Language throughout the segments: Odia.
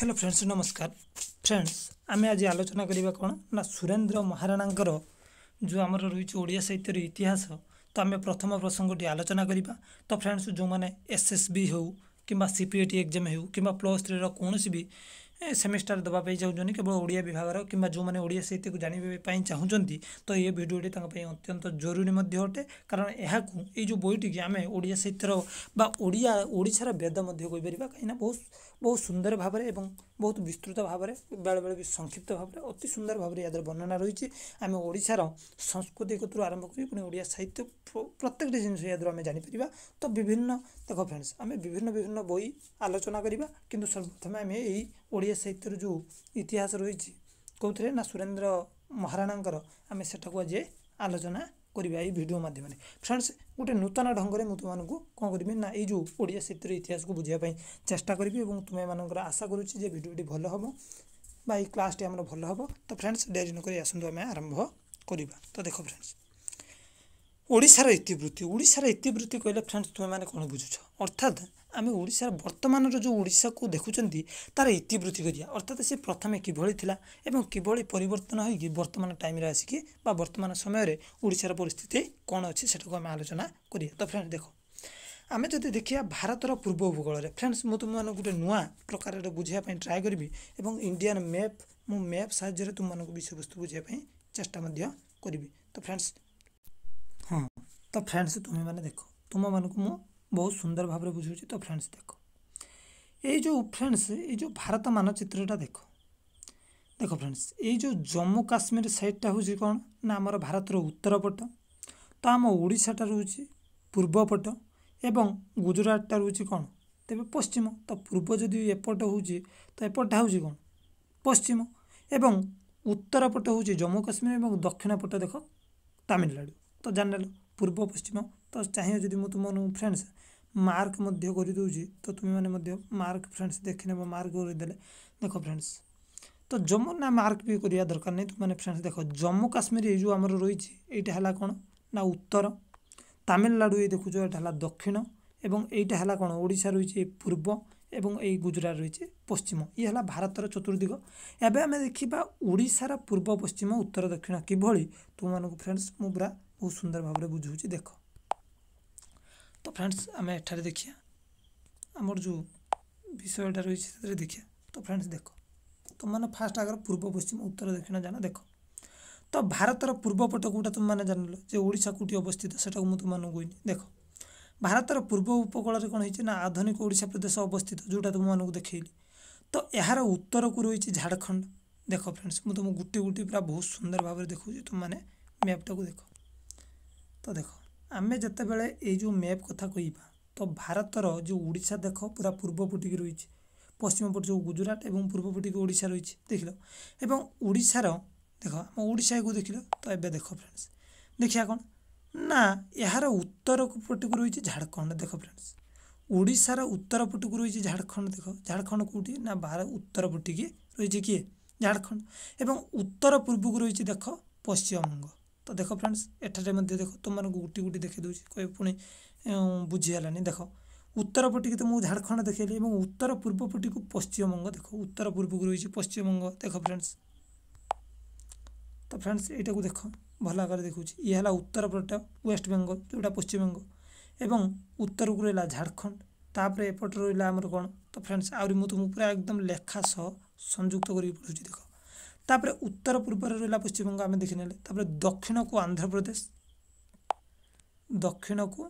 हेलो फ्रेंड्स नमस्कार फ्रेंड्स आम आज आलोचना करवा कौन ना सुरेन्द्र महाराणा जो आम रही ओडिया साहित्य इतिहास तो आम प्रथम प्रसंगटी आलोचना करवा तो फ्रेंड्स जो मैंने एस एस बी हो कि सीपीएटी एक्जाम हो कि प्लस थ्री रौन भी सेमिस्टार देवाई चाहूँ केवल ओडिया विभाग कि जो मैंने ओडिया साहित्य को जानवाई चाहूँ तो ये भिडियोटी अत्यंत जरूरी अटे कारण यह जो बोईटी आम ओडिया साहित्यर ओडिया ओडार वेद कहीं बहुत ବହୁ ସୁନ୍ଦର ଭାବରେ ଏବଂ ବହୁତ ବିସ୍ତୃତ ଭାବରେ ବେଳେବେଳେ ବି ସଂକ୍ଷିପ୍ତ ଭାବରେ ଅତି ସୁନ୍ଦର ଭାବରେ ଏହାଦର ବର୍ଣ୍ଣନା ରହିଛି ଆମେ ଓଡ଼ିଶାର ସଂସ୍କୃତି କତୁରୁ ଆରମ୍ଭ କରି ପୁଣି ଓଡ଼ିଆ ସାହିତ୍ୟ ପ୍ରତ୍ୟେକଟି ଜିନିଷ ଏହାଦର ଆମେ ଜାଣିପାରିବା ତ ବିଭିନ୍ନ ଦେଖ ଫ୍ରେଣ୍ଡସ୍ ଆମେ ବିଭିନ୍ନ ବିଭିନ୍ନ ବହି ଆଲୋଚନା କରିବା କିନ୍ତୁ ସର୍ବପ୍ରଥମେ ଆମେ ଏଇ ଓଡ଼ିଆ ସାହିତ୍ୟର ଯେଉଁ ଇତିହାସ ରହିଛି କେଉଁଥିରେ ନା ସୁରେନ୍ଦ୍ର ମହାରାଣାଙ୍କର ଆମେ ସେଠାକୁ ଆଜି ଆଲୋଚନା करवा यीडियो मध्यम फ्रेंड्स गोटे नूतन ढंग से मुझमान कौन करी ना ये ओडिया शीतर इतिहास को बुझापी चेषा करी और तुम्हें आशा करीडियोटी भल हम टी आम भल हम तो फ्रेंड्स डेरी नक आसत आम आरंभ करवा तो देख फ्रेंड्स ओडार इतिवृत्ति ओडार इतिवृत्ति कहले फ्रेंड्स तुम्हें मैंने कौन बुझुच अर्थात ଆମେ ଓଡ଼ିଶାର ବର୍ତ୍ତମାନର ଯେଉଁ ଓଡ଼ିଶାକୁ ଦେଖୁଛନ୍ତି ତା'ର ଇତିବୃତ୍ତି କରିବା ଅର୍ଥାତ୍ ସେ ପ୍ରଥମେ କିଭଳି ଥିଲା ଏବଂ କିଭଳି ପରିବର୍ତ୍ତନ ହୋଇକି ବର୍ତ୍ତମାନ ଟାଇମ୍ରେ ଆସିକି ବା ବର୍ତ୍ତମାନ ସମୟରେ ଓଡ଼ିଶାର ପରିସ୍ଥିତି କ'ଣ ଅଛି ସେଟାକୁ ଆମେ ଆଲୋଚନା କରିବା ତ ଫ୍ରେଣ୍ଡ ଦେଖ ଆମେ ଯଦି ଦେଖିବା ଭାରତର ପୂର୍ବ ଉପକୂଳରେ ଫ୍ରେଣ୍ଡସ୍ ମୁଁ ତୁମମାନଙ୍କୁ ଗୋଟେ ନୂଆ ପ୍ରକାରର ବୁଝିବା ପାଇଁ ଟ୍ରାଏ କରିବି ଏବଂ ଇଣ୍ଡିଆନ୍ ମ୍ୟାପ୍ ମୁଁ ମ୍ୟାପ୍ ସାହାଯ୍ୟରେ ତୁମମାନଙ୍କୁ ବିଷୟବସ୍ତୁ ବୁଝିବା ପାଇଁ ଚେଷ୍ଟା ମଧ୍ୟ କରିବି ତ ଫ୍ରେଣ୍ଡସ୍ ହଁ ତ ଫ୍ରେଣ୍ଡସ୍ ତୁମେମାନେ ଦେଖ ତୁମମାନଙ୍କୁ ମୁଁ ବହୁତ ସୁନ୍ଦର ଭାବରେ ବୁଝୁଛି ତ ଫ୍ରେଣ୍ଡସ୍ ଦେଖ ଏଇ ଯେଉଁ ଫ୍ରେଣ୍ଡସ୍ ଏଇ ଯେଉଁ ଭାରତ ମାନଚିତ୍ରଟା ଦେଖ ଦେଖ ଫ୍ରେଣ୍ଡସ୍ ଏଇ ଯେଉଁ ଜମ୍ମୁ କାଶ୍ମୀର ସାଇଡ଼୍ଟା ହେଉଛି କ'ଣ ନା ଆମର ଭାରତର ଉତ୍ତର ପଟ ତ ଆମ ଓଡ଼ିଶାଟା ରହୁଛି ପୂର୍ବ ପଟ ଏବଂ ଗୁଜୁରାଟଟା ରହୁଛି କ'ଣ ତେବେ ପଶ୍ଚିମ ତ ପୂର୍ବ ଯଦି ଏପଟ ହେଉଛି ତ ଏପଟଟା ହେଉଛି କ'ଣ ପଶ୍ଚିମ ଏବଂ ଉତ୍ତର ପଟ ହେଉଛି ଜମ୍ମୁ କାଶ୍ମୀର ଏବଂ ଦକ୍ଷିଣ ପଟ ଦେଖ ତାମିଲନାଡ଼ୁ ତ ଜାଣିଲ ପୂର୍ବ ପଶ୍ଚିମ ତ ଚାହିଁବ ଯଦି ମୁଁ ତୁମମାନଙ୍କୁ ଫ୍ରେଣ୍ଡସ୍ ମାର୍କ ମଧ୍ୟ କରିଦେଉଛି ତ ତୁମେମାନେ ମଧ୍ୟ ମାର୍କ ଫ୍ରେଣ୍ଡସ୍ ଦେଖିନେବ ମାର୍କ କରିଦେଲେ ଦେଖ ଫ୍ରେଣ୍ଡସ୍ ତ ଜମ୍ମୁ ନା ମାର୍କ ବି କରିବା ଦରକାର ନାହିଁ ତୁମମାନେ ଫ୍ରେଣ୍ଡସ୍ ଦେଖ ଜମ୍ମୁ କାଶ୍ମୀର ଏଇ ଯେଉଁ ଆମର ରହିଛି ଏଇଟା ହେଲା କ'ଣ ନା ଉତ୍ତର ତାମିଲନାଡ଼ୁ ଏଇ ଦେଖୁଛ ଏଇଟା ହେଲା ଦକ୍ଷିଣ ଏବଂ ଏଇଟା ହେଲା କ'ଣ ଓଡ଼ିଶା ରହିଛି ପୂର୍ବ ଏବଂ ଏଇ ଗୁଜୁରାଟ ରହିଛି ପଶ୍ଚିମ ଇଏ ହେଲା ଭାରତର ଚତୁର୍ଦିଗ ଏବେ ଆମେ ଦେଖିବା ଓଡ଼ିଶାର ପୂର୍ବ ପଶ୍ଚିମ ଉତ୍ତର ଦକ୍ଷିଣ କିଭଳି ତୁମମାନଙ୍କୁ ଫ୍ରେଣ୍ଡସ୍ ମୁଁ ପୁରା ବହୁତ ସୁନ୍ଦର ଭାବରେ ବୁଝାଉଛି ଦେଖ ତ ଫ୍ରେଣ୍ଡସ୍ ଆମେ ଏଠାରେ ଦେଖିବା ଆମର ଯେଉଁ ବିଷୟଟା ରହିଛି ସେଥିରେ ଦେଖିବା ତ ଫ୍ରେଣ୍ଡସ୍ ଦେଖ ତୁମମାନେ ଫାଷ୍ଟ ଆଗର ପୂର୍ବ ପଶ୍ଚିମ ଉତ୍ତର ଦକ୍ଷିଣ ଜାଣ ଦେଖ ତ ଭାରତର ପୂର୍ବ ପଟ କେଉଁଟା ତୁମମାନେ ଜାଣିଲ ଯେ ଓଡ଼ିଶା କେଉଁଠି ଅବସ୍ଥିତ ସେଟାକୁ ମୁଁ ତୁମମାନଙ୍କୁ କହିନି ଦେଖ ଭାରତର ପୂର୍ବ ଉପକୂଳରେ କ'ଣ ହେଇଛି ନା ଆଧୁନିକ ଓଡ଼ିଶା ପ୍ରଦେଶ ଅବସ୍ଥିତ ଯେଉଁଟା ତୁମମାନଙ୍କୁ ଦେଖେଇଲି ତ ଏହାର ଉତ୍ତରକୁ ରହିଛି ଝାଡ଼ଖଣ୍ଡ ଦେଖ ଫ୍ରେଣ୍ଡସ୍ ମୁଁ ତୁମକୁ ଗୋଟେ ଗୋଟେ ପୁରା ବହୁତ ସୁନ୍ଦର ଭାବରେ ଦେଖୁଛି ତୁମମାନେ ମ୍ୟାପ୍ଟାକୁ ଦେଖ ତ ଦେଖ ଆମେ ଯେତେବେଳେ ଏଇ ଯେଉଁ ମ୍ୟାପ୍ କଥା କହିବା ତ ଭାରତର ଯେଉଁ ଓଡ଼ିଶା ଦେଖ ପୁରା ପୂର୍ବ ପଟିକି ରହିଛି ପଶ୍ଚିମ ପଟ ଯେଉଁ ଗୁଜୁରାଟ ଏବଂ ପୂର୍ବ ପଟିକି ଓଡ଼ିଶା ରହିଛି ଦେଖିଲ ଏବଂ ଓଡ଼ିଶାର ଦେଖ ଆମ ଓଡ଼ିଶାକୁ ଦେଖିଲ ତ ଏବେ ଦେଖ ଫ୍ରେଣ୍ଡସ୍ ଦେଖିବା କ'ଣ ନା ଏହାର ଉତ୍ତର ପଟକୁ ରହିଛି ଝାଡ଼ଖଣ୍ଡ ଦେଖ ଫ୍ରେଣ୍ଡସ୍ ଓଡ଼ିଶାର ଉତ୍ତର ପଟକୁ ରହିଛି ଝାଡ଼ଖଣ୍ଡ ଦେଖ ଝାଡ଼ଖଣ୍ଡ କେଉଁଠି ନା ବାହାର ଉତ୍ତର ପଟିକି ରହିଛି କିଏ ଝାଡ଼ଖଣ୍ଡ ଏବଂ ଉତ୍ତର ପୂର୍ବକୁ ରହିଛି ଦେଖ ପଶ୍ଚିମବଙ୍ଗ ତ ଦେଖ ଫ୍ରେଣ୍ଡସ୍ ଏଠାରେ ମଧ୍ୟ ଦେଖ ତୁମମାନଙ୍କୁ ଗୋଟି ଗୋଟି ଦେଖେଇ ଦେଉଛି କହିବେ ପୁଣି ବୁଝିହେଲାନି ଦେଖ ଉତ୍ତର ପଟିକି ତ ମୁଁ ଝାଡ଼ଖଣ୍ଡ ଦେଖେଇଲି ଏବଂ ଉତ୍ତର ପୂର୍ବ ପଟିକୁ ପଶ୍ଚିମବଙ୍ଗ ଦେଖ ଉତ୍ତର ପୂର୍ବକୁ ରହିଛି ପଶ୍ଚିମବଙ୍ଗ ଦେଖ ଫ୍ରେଣ୍ଡସ୍ ତ ଫ୍ରେଣ୍ଡସ୍ ଏଇଟାକୁ ଦେଖ ଭଲ ଆକାରରେ ଦେଖାଉଛି ଇଏ ହେଲା ଉତ୍ତର ପଟଟା ୱେଷ୍ଟବେଙ୍ଗଲ ଯେଉଁଟା ପଶ୍ଚିମବଙ୍ଗ ଏବଂ ଉତ୍ତରକୁ ରହିଲା ଝାଡ଼ଖଣ୍ଡ ତାପରେ ଏପଟେ ରହିଲା ଆମର କ'ଣ ତ ଫ୍ରେଣ୍ଡସ୍ ଆହୁରି ମୁଁ ତୁମକୁ ପୁରା ଏକଦମ ଲେଖା ସହ ସଂଯୁକ୍ତ କରିକି ପଢ଼ୁଛି ଦେଖ ତାପରେ ଉତ୍ତର ପୂର୍ବରେ ରହିଲା ପଶ୍ଚିମବଙ୍ଗ ଆମେ ଦେଖିନେଲେ ତାପରେ ଦକ୍ଷିଣକୁ ଆନ୍ଧ୍ରପ୍ରଦେଶ ଦକ୍ଷିଣକୁ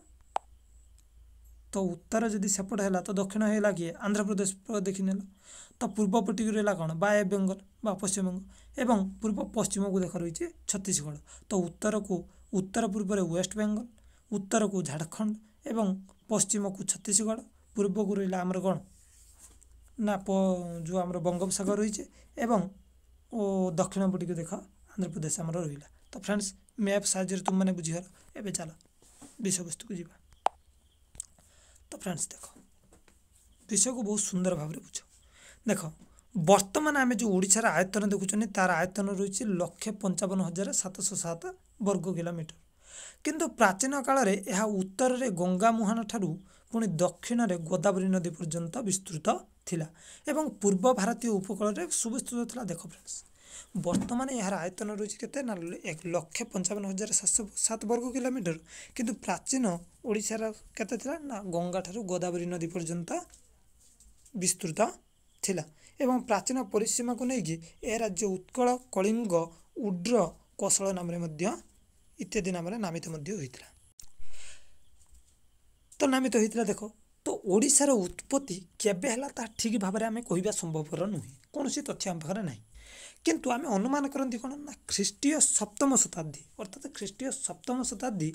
ତ ଉତ୍ତର ଯଦି ସେପଟ ହେଲା ତ ଦକ୍ଷିଣ ହେଲା କିଏ ଆନ୍ଧ୍ରପ୍ରଦେଶ ଦେଖିନେଲ ତ ପୂର୍ବପଟିକୁ ରହିଲା କ'ଣ ବା ଏ ବେଙ୍ଗଲ ବା ପଶ୍ଚିମବଙ୍ଗ ଏବଂ ପୂର୍ବ ପଶ୍ଚିମକୁ ଦେଖ ରହିଛି ଛତିଶଗଡ଼ ତ ଉତ୍ତରକୁ ଉତ୍ତର ପୂର୍ବରେ ୱେଷ୍ଟ ବେଙ୍ଗଲ ଉତ୍ତରକୁ ଝାଡ଼ଖଣ୍ଡ ଏବଂ ପଶ୍ଚିମକୁ ଛତିଶଗଡ଼ ପୂର୍ବକୁ ରହିଲା ଆମର କ'ଣ ନା ଯେଉଁ ଆମର ବଙ୍ଗୋପସାଗର ରହିଛି ଏବଂ ଓ ଦକ୍ଷିଣ ପଟିକୁ ଦେଖ ଆନ୍ଧ୍ରପ୍ରଦେଶ ଆମର ରହିଲା ତ ଫ୍ରେଣ୍ଡସ୍ ମ୍ୟାପ୍ ସାହାଯ୍ୟରେ ତୁମମାନେ ବୁଝିବାର ଏବେ ଚାଲ ବିଷୟବସ୍ତୁକୁ ଯିବା ତ ଫ୍ରେଣ୍ଡସ୍ ଦେଖ ବିଷୟକୁ ବହୁତ ସୁନ୍ଦର ଭାବରେ ବୁଝ ଦେଖ ବର୍ତ୍ତମାନ ଆମେ ଯେଉଁ ଓଡ଼ିଶାର ଆୟତନ ଦେଖୁଛନ୍ତି ତାର ଆୟତନ ରହିଛି ଲକ୍ଷେ ପଞ୍ଚାବନ ହଜାର ସାତଶହ ସାତ ବର୍ଗ କିଲୋମିଟର କିନ୍ତୁ ପ୍ରାଚୀନ କାଳରେ ଏହା ଉତ୍ତରରେ ଗଙ୍ଗାମୁହାଣ ଠାରୁ ପୁଣି ଦକ୍ଷିଣରେ ଗୋଦାବରୀ ନଦୀ ପର୍ଯ୍ୟନ୍ତ ବିସ୍ତୃତ ଥିଲା ଏବଂ ପୂର୍ବ ଭାରତୀୟ ଉପକୂଳରେ ସୁବିସ୍ତୃତ ଥିଲା ଦେଖ ଫ୍ରେଣ୍ଡସ୍ ବର୍ତ୍ତମାନ ଏହାର ଆୟତନ ରହିଛି କେତେ ନା ଏକ ଲକ୍ଷେ ପଞ୍ଚାବନ ହଜାର ସାତଶହ ସାତ ବର୍ଗ କିଲୋମିଟର କିନ୍ତୁ ପ୍ରାଚୀନ ଓଡ଼ିଶାର କେତେ ଥିଲା ନା ଗଙ୍ଗାଠାରୁ ଗୋଦାବରୀ ନଦୀ ପର୍ଯ୍ୟନ୍ତ ବିସ୍ତୃତ ଥିଲା ଏବଂ ପ୍ରାଚୀନ ପରିସୀମାକୁ ନେଇକି ଏ ରାଜ୍ୟ ଉତ୍କଳ କଳିଙ୍ଗ ଉଡ୍ର କୋଶଳ ନାମରେ ମଧ୍ୟ ଇତ୍ୟାଦି ନାମରେ ନାମିତ ମଧ୍ୟ ହୋଇଥିଲା ତ ନାମିତ ହୋଇଥିଲା ଦେଖ তো ଓଡ଼ିଶାର ଉତ୍ପତ୍ତି କେବେ ହେଲା ତାହା ଠିକ୍ ଭାବରେ ଆମେ କହିବା ସମ୍ଭବପର ନୁହେଁ କୌଣସି ତଥ୍ୟ ଆମ ପାଖରେ ନାହିଁ କିନ୍ତୁ ଆମେ ଅନୁମାନ କରନ୍ତି କ'ଣ ନା ଖ୍ରୀଷ୍ଟୀୟ ସପ୍ତମ ଶତାବ୍ଦୀ ଅର୍ଥାତ୍ ଖ୍ରୀଷ୍ଟୀୟ ସପ୍ତମ ଶତାବ୍ଦୀ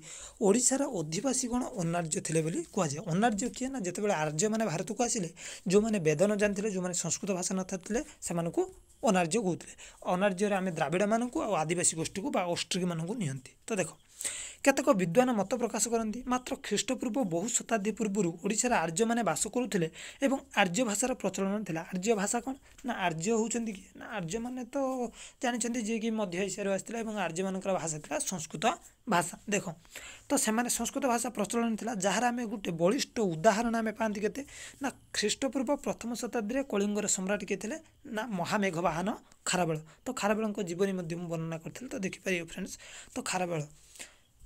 ଓଡ଼ିଶାର ଅଧିବାସୀଗଣ ଅନାର୍ଯ୍ୟ ଥିଲେ ବୋଲି କୁହାଯାଏ ଅନାର୍ଯ୍ୟ କିଏ ନା ଯେତେବେଳେ ଆର୍ଯ୍ୟମାନେ ଭାରତକୁ ଆସିଲେ ଯେଉଁମାନେ ବେଦ ନ ଜାଣିଥିଲେ ଯେଉଁମାନେ ସଂସ୍କୃତ ଭାଷା ନଥିଲେ ସେମାନଙ୍କୁ ଅନାର୍ଯ୍ୟ କହୁଥିଲେ ଅନାର୍ଯ୍ୟରେ ଆମେ ଦ୍ରାବିଡ଼ମାନଙ୍କୁ ଆଉ ଆଦିବାସୀ ଗୋଷ୍ଠୀକୁ ବା ଅଷ୍ଟ୍ରିକମାନଙ୍କୁ ନିଅନ୍ତି ତ ଦେଖ କେତେକ ବିଦ୍ୱାନ ମତ ପ୍ରକାଶ କରନ୍ତି ମାତ୍ର ଖ୍ରୀଷ୍ଟପୂର୍ବ ବହୁ ଶତାବ୍ଦୀ ପୂର୍ବରୁ ଓଡ଼ିଶାରେ ଆର୍ଯ୍ୟମାନେ ବାସ କରୁଥିଲେ ଏବଂ ଆର୍ଯ୍ୟ ଭାଷାର ପ୍ରଚଳନ ଥିଲା ଆର୍ଯ୍ୟ ଭାଷା କ'ଣ ନା ଆର୍ଯ୍ୟ ହେଉଛନ୍ତି କି ନା ଆର୍ଯ୍ୟମାନେ ତ ଜାଣିଛନ୍ତି ଯିଏକି ମଧ୍ୟ ଏସିଆରୁ ଆସିଥିଲା ଏବଂ ଆର୍ଯ୍ୟମାନଙ୍କର ଭାଷା ଥିଲା ସଂସ୍କୃତ ଭାଷା ଦେଖ ତ ସେମାନେ ସଂସ୍କୃତ ଭାଷା ପ୍ରଚଳନ ଥିଲା ଯାହାର ଆମେ ଗୋଟେ ବଳିଷ୍ଠ ଉଦାହରଣ ଆମେ ପାଆନ୍ତି କେତେ ନା ଖ୍ରୀଷ୍ଟପୂର୍ବ ପ୍ରଥମ ଶତାବ୍ଦୀରେ କଳିଙ୍ଗର ସମ୍ରାଟ କିଏ ଥିଲେ ନା ମହାମେଘ ବାହାନ ଖାରାବେଳ ତ ଖାରାବେଳଙ୍କ ଜୀବନୀ ମଧ୍ୟ ମୁଁ ବର୍ଣ୍ଣନା କରିଥିଲି ତ ଦେଖିପାରିବେ ଫ୍ରେଣ୍ଡସ୍ ତ ଖାରାବେଳ